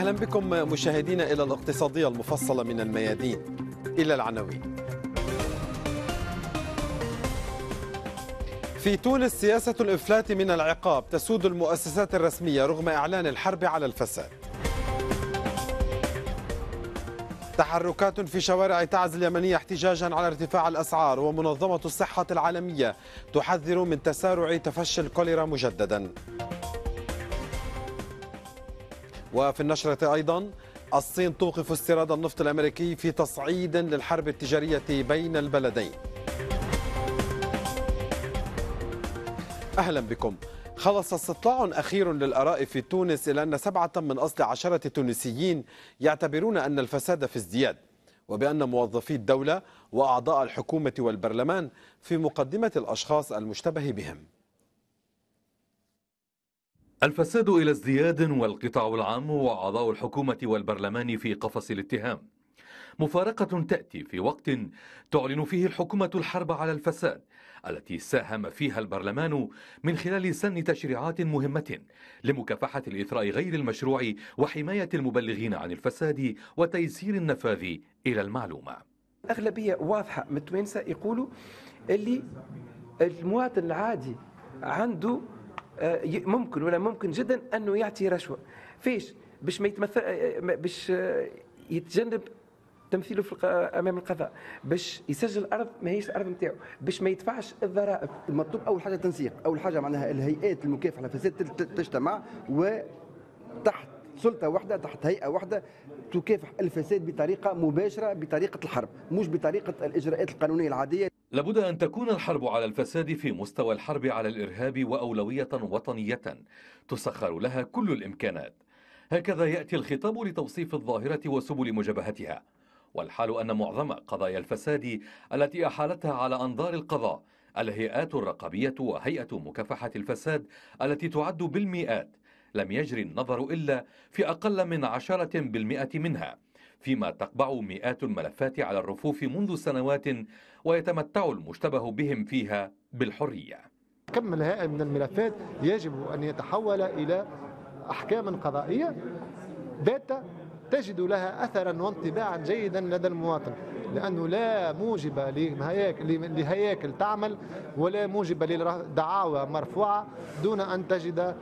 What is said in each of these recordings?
أهلا بكم مشاهدينا إلى الاقتصادية المفصلة من الميادين إلى العناوين في تونس سياسة الإفلات من العقاب تسود المؤسسات الرسمية رغم إعلان الحرب على الفساد تحركات في شوارع تعز اليمنية احتجاجا على ارتفاع الأسعار ومنظمة الصحة العالمية تحذر من تسارع تفشي الكوليرا مجددا وفي النشرة أيضا الصين توقف استيراد النفط الأمريكي في تصعيد للحرب التجارية بين البلدين أهلا بكم خلص استطلاع أخير للآراء في تونس إلى أن سبعة من أصل عشرة تونسيين يعتبرون أن الفساد في ازدياد وبأن موظفي الدولة وأعضاء الحكومة والبرلمان في مقدمة الأشخاص المشتبه بهم الفساد إلى ازدياد والقطاع العام وأعضاء الحكومة والبرلمان في قفص الاتهام مفارقة تأتي في وقت تعلن فيه الحكومة الحرب على الفساد التي ساهم فيها البرلمان من خلال سن تشريعات مهمة لمكافحة الإثراء غير المشروع وحماية المبلغين عن الفساد وتيسير النفاذ إلى المعلومة أغلبية واضحة متوانسة يقولوا اللي المواطن العادي عنده آه، ممكن ولا ممكن جدا انه يعطي رشوه فيش باش ما يتمثل آه، آه، باش يتجنب تمثيله في امام القضاء باش يسجل الارض ماهيش الارض نتاعو باش ما يدفعش الضرائب المطلوب اول حاجه تنسيق اول حاجه معناها الهيئات المكافحه للفساد تجتمع وتحت سلطه واحده تحت هيئه واحده تكافح الفساد بطريقه مباشره بطريقه الحرب مش بطريقه الاجراءات القانونيه العاديه لابد أن تكون الحرب على الفساد في مستوى الحرب على الإرهاب وأولوية وطنية تسخر لها كل الإمكانات هكذا يأتي الخطاب لتوصيف الظاهرة وسبل مجابهتها والحال أن معظم قضايا الفساد التي أحالتها على أنظار القضاء الهيئات الرقابية وهيئة مكافحة الفساد التي تعد بالمئات لم يجري النظر إلا في أقل من عشرة بالمئة منها فيما تقبع مئات الملفات على الرفوف منذ سنوات ويتمتع المشتبه بهم فيها بالحرية كم الهائل من الملفات يجب أن يتحول إلى أحكام قضائية بات تجد لها أثرا وانطباعا جيدا لدى المواطن لأنه لا موجب لهياكل تعمل ولا موجب لدعاوى مرفوعة دون أن تجد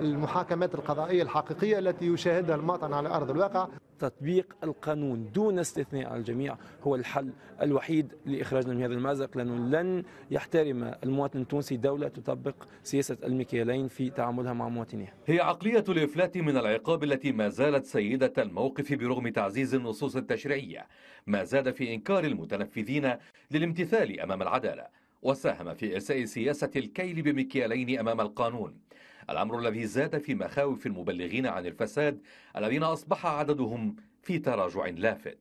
المحاكمات القضائية الحقيقية التي يشاهدها المواطن على أرض الواقع تطبيق القانون دون استثناء على الجميع هو الحل الوحيد لإخراجنا من هذا المأزق لأنه لن يحترم المواطن التونسي دولة تطبق سياسة المكيالين في تعاملها مع مواطنيها هي عقلية الإفلات من العقاب التي ما زالت سيدة الموقف برغم تعزيز النصوص التشريعية ما زاد في إنكار المتنفذين للامتثال أمام العدالة وساهم في إرساء سياسة الكيل بمكيالين أمام القانون الأمر الذي زاد في مخاوف المبلغين عن الفساد الذين أصبح عددهم في تراجع لافت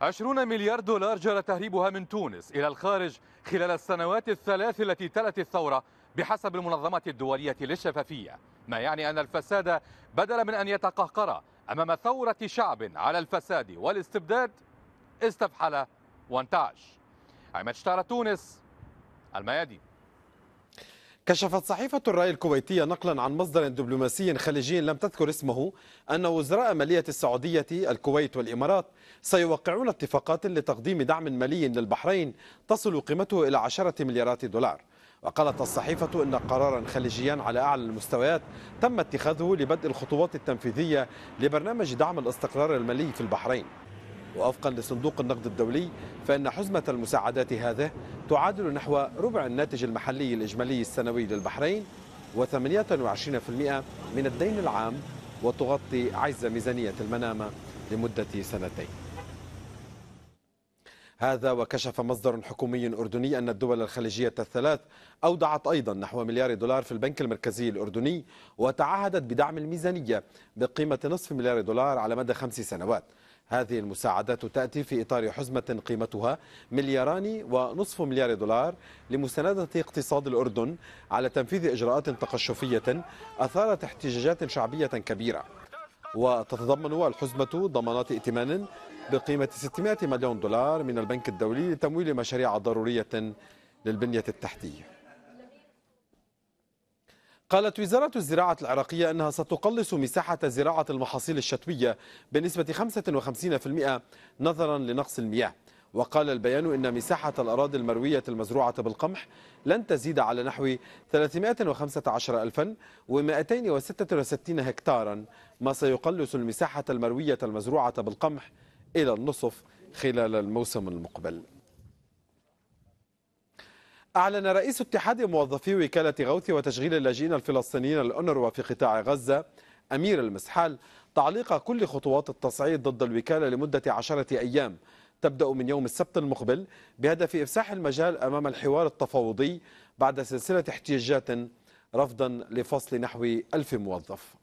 20 مليار دولار جرى تهريبها من تونس إلى الخارج خلال السنوات الثلاث التي تلت الثورة بحسب المنظمات الدولية للشفافية ما يعني أن الفساد بدلا من أن يتقهقر أمام ثورة شعب على الفساد والاستبداد استفحل وانتعش عماد شتارة تونس الميادين كشفت صحيفة الرأي الكويتية نقلا عن مصدر دبلوماسي خليجي لم تذكر اسمه أن وزراء مالية السعودية الكويت والإمارات سيوقعون اتفاقات لتقديم دعم مالي للبحرين تصل قيمته إلى عشرة مليارات دولار وقالت الصحيفة إن قرارا خليجيا على أعلى المستويات تم اتخاذه لبدء الخطوات التنفيذية لبرنامج دعم الاستقرار المالي في البحرين ووفقا لصندوق النقد الدولي فإن حزمة المساعدات هذه تعادل نحو ربع الناتج المحلي الإجمالي السنوي للبحرين و28% من الدين العام وتغطي عجز ميزانية المنامة لمدة سنتين هذا وكشف مصدر حكومي أردني أن الدول الخليجية الثلاث أودعت أيضا نحو مليار دولار في البنك المركزي الأردني وتعهدت بدعم الميزانية بقيمة نصف مليار دولار على مدى خمس سنوات هذه المساعدات تأتي في إطار حزمة قيمتها ملياران ونصف مليار دولار لمساندة اقتصاد الأردن على تنفيذ إجراءات تقشفية أثارت احتجاجات شعبية كبيرة وتتضمن الحزمة ضمانات ائتمان بقيمة 600 مليون دولار من البنك الدولي لتمويل مشاريع ضرورية للبنية التحتية قالت وزارة الزراعة العراقية أنها ستقلص مساحة زراعة المحاصيل الشتوية بنسبة 55% نظرا لنقص المياه وقال البيان إن مساحة الأراضي المروية المزروعة بالقمح لن تزيد على نحو 315266 هكتارا ما سيقلص المساحة المروية المزروعة بالقمح إلى النصف خلال الموسم المقبل أعلن رئيس اتحاد موظفي وكالة غوث وتشغيل اللاجئين الفلسطينيين الأونروا في قطاع غزة أمير المسحال تعليق كل خطوات التصعيد ضد الوكالة لمدة عشرة أيام تبدأ من يوم السبت المقبل بهدف إفساح المجال أمام الحوار التفاوضي بعد سلسلة احتجاجات رفضا لفصل نحو ألف موظف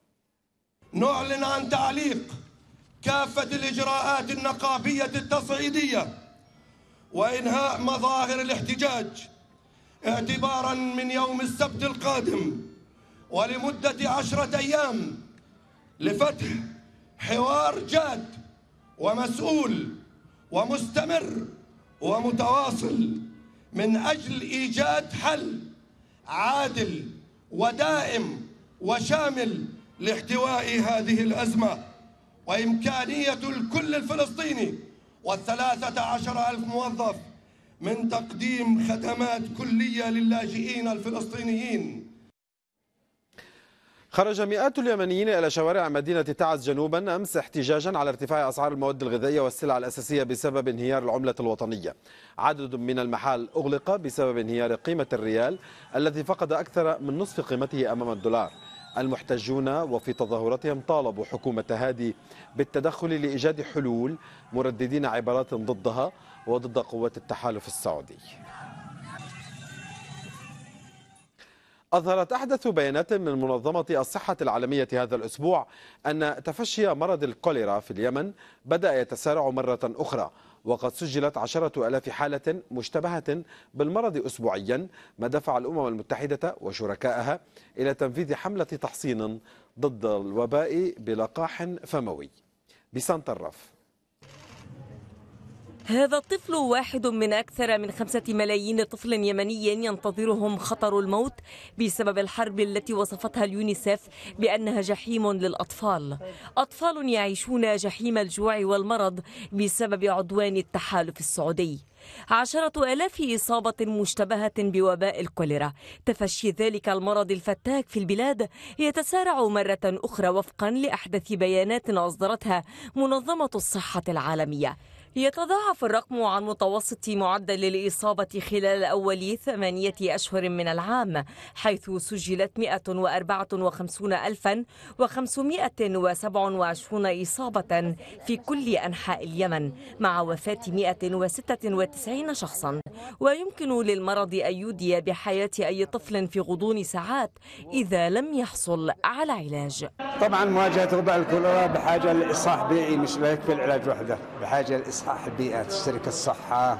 نعلن عن تعليق كافة الإجراءات النقابية التصعيدية وإنهاء مظاهر الاحتجاج اعتبارا من يوم السبت القادم ولمدة عشرة أيام لفتح حوار جاد ومسؤول ومستمر ومتواصل من أجل إيجاد حل عادل ودائم وشامل لاحتواء هذه الأزمة وإمكانية الكل الفلسطيني والثلاثة عشر ألف موظف من تقديم خدمات كلية للاجئين الفلسطينيين خرج مئات اليمنيين إلى شوارع مدينة تعز جنوبا أمس احتجاجا على ارتفاع أسعار المواد الغذائية والسلع الأساسية بسبب انهيار العملة الوطنية عدد من المحال أغلق بسبب انهيار قيمة الريال الذي فقد أكثر من نصف قيمته أمام الدولار المحتجون وفي تظاهراتهم طالبوا حكومة هادي بالتدخل لإيجاد حلول مرددين عبارات ضدها وضد قوات التحالف السعودي أظهرت أحدث بيانات من منظمة الصحة العالمية هذا الأسبوع أن تفشي مرض الكوليرا في اليمن بدأ يتسارع مرة أخرى وقد سجلت عشرة ألاف حالة مشتبهة بالمرض أسبوعيا ما دفع الأمم المتحدة وشركائها إلى تنفيذ حملة تحصين ضد الوباء بلقاح فموي بسان الرف هذا الطفل واحد من أكثر من خمسة ملايين طفل يمني ينتظرهم خطر الموت بسبب الحرب التي وصفتها اليونيسف بأنها جحيم للأطفال أطفال يعيشون جحيم الجوع والمرض بسبب عدوان التحالف السعودي عشرة ألاف إصابة مشتبهة بوباء الكوليرا تفشي ذلك المرض الفتاك في البلاد يتسارع مرة أخرى وفقا لأحدث بيانات أصدرتها منظمة الصحة العالمية يتضاعف الرقم عن متوسط معدل الإصابة خلال أول ثمانية أشهر من العام حيث سجلت 154527 إصابة في كل أنحاء اليمن مع وفاة 196 شخصا ويمكن للمرض أن يودي بحياة أي طفل في غضون ساعات إذا لم يحصل على علاج طبعا مواجهة وباء الكوليرا بحاجة لإصلاح بيئي مش لا في العلاج وحده بحاجة لإصلاح إصحاح بيئة شركة الصحة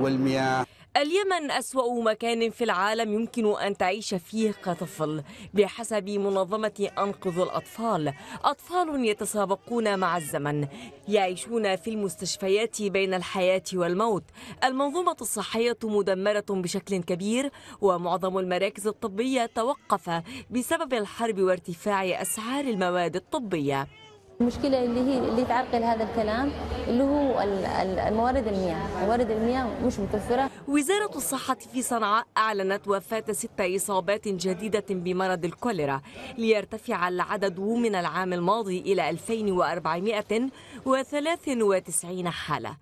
والمياه اليمن أسوأ مكان في العالم يمكن أن تعيش فيه كطفل بحسب منظمة أنقذ الأطفال أطفال يتسابقون مع الزمن يعيشون في المستشفيات بين الحياة والموت المنظومة الصحية مدمرة بشكل كبير ومعظم المراكز الطبية توقف بسبب الحرب وارتفاع أسعار المواد الطبية المشكله اللي هي اللي تعرقل هذا الكلام اللي هو الموارد المياه، موارد المياه مش متوفره. وزاره الصحه في صنعاء اعلنت وفاه ست اصابات جديده بمرض الكوليرا ليرتفع العدد من العام الماضي الى 2493 حاله.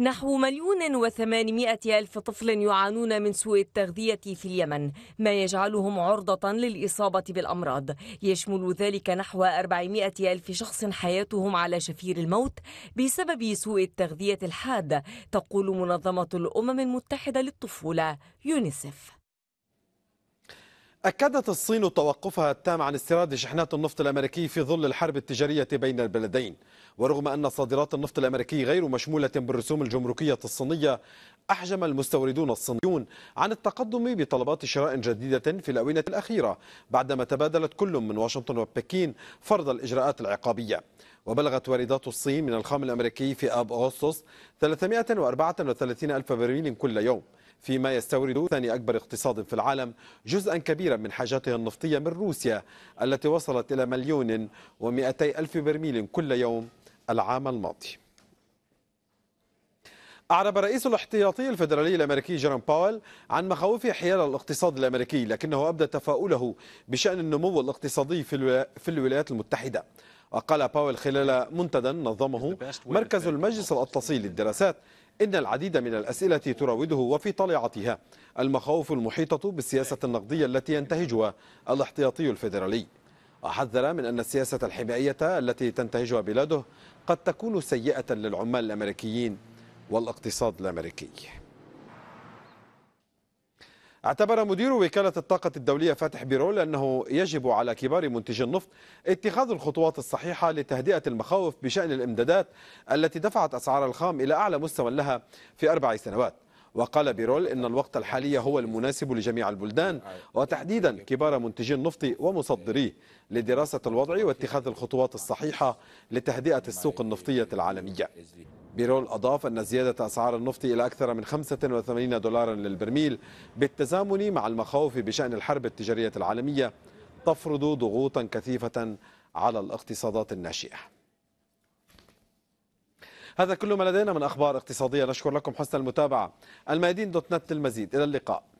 نحو مليون وثمانمائة ألف طفل يعانون من سوء التغذية في اليمن ما يجعلهم عرضة للإصابة بالأمراض يشمل ذلك نحو أربعمائة ألف شخص حياتهم على شفير الموت بسبب سوء التغذية الحاد تقول منظمة الأمم المتحدة للطفولة يونيسف أكدت الصين توقفها التام عن استيراد شحنات النفط الأمريكي في ظل الحرب التجارية بين البلدين ورغم أن صادرات النفط الأمريكي غير مشمولة بالرسوم الجمركية الصينية أحجم المستوردون الصينيون عن التقدم بطلبات شراء جديدة في الأونة الأخيرة بعدما تبادلت كل من واشنطن وبكين فرض الإجراءات العقابية وبلغت واردات الصين من الخام الأمريكي في آب أغسطس 334 ألف برميل كل يوم فيما يستورد ثاني أكبر اقتصاد في العالم جزءا كبيرا من حاجاته النفطية من روسيا التي وصلت إلى مليون ومئتي ألف برميل كل يوم العام الماضي أعرب الرئيس الاحتياطي الفيدرالي الأمريكي جيرام باول عن مخاوفه حيال الاقتصاد الأمريكي لكنه أبدى تفاؤله بشأن النمو الاقتصادي في الولايات المتحدة وقال باول خلال منتدى نظمه مركز المجلس الأطلسي للدراسات إن العديد من الأسئلة تراوده وفي طليعتها المخاوف المحيطة بالسياسة النقدية التي ينتهجها الاحتياطي الفيدرالي وحذر من أن السياسة الحمائية التي تنتهجها بلاده قد تكون سيئة للعمال الأمريكيين والاقتصاد الأمريكي اعتبر مدير وكالة الطاقة الدولية فاتح بيرول أنه يجب على كبار منتجي النفط اتخاذ الخطوات الصحيحة لتهدئة المخاوف بشأن الإمدادات التي دفعت أسعار الخام إلى أعلى مستوى لها في أربع سنوات وقال بيرول إن الوقت الحالي هو المناسب لجميع البلدان وتحديدا كبار منتجي النفط ومصدريه لدراسة الوضع واتخاذ الخطوات الصحيحة لتهدئة السوق النفطية العالمية بيرول أضاف أن زيادة أسعار النفط إلى أكثر من 85 دولارا للبرميل بالتزامن مع المخاوف بشأن الحرب التجارية العالمية تفرض ضغوطا كثيفة على الاقتصادات الناشئة هذا كل ما لدينا من أخبار اقتصادية نشكر لكم حسن المتابعة الميادين دوت نت المزيد إلى اللقاء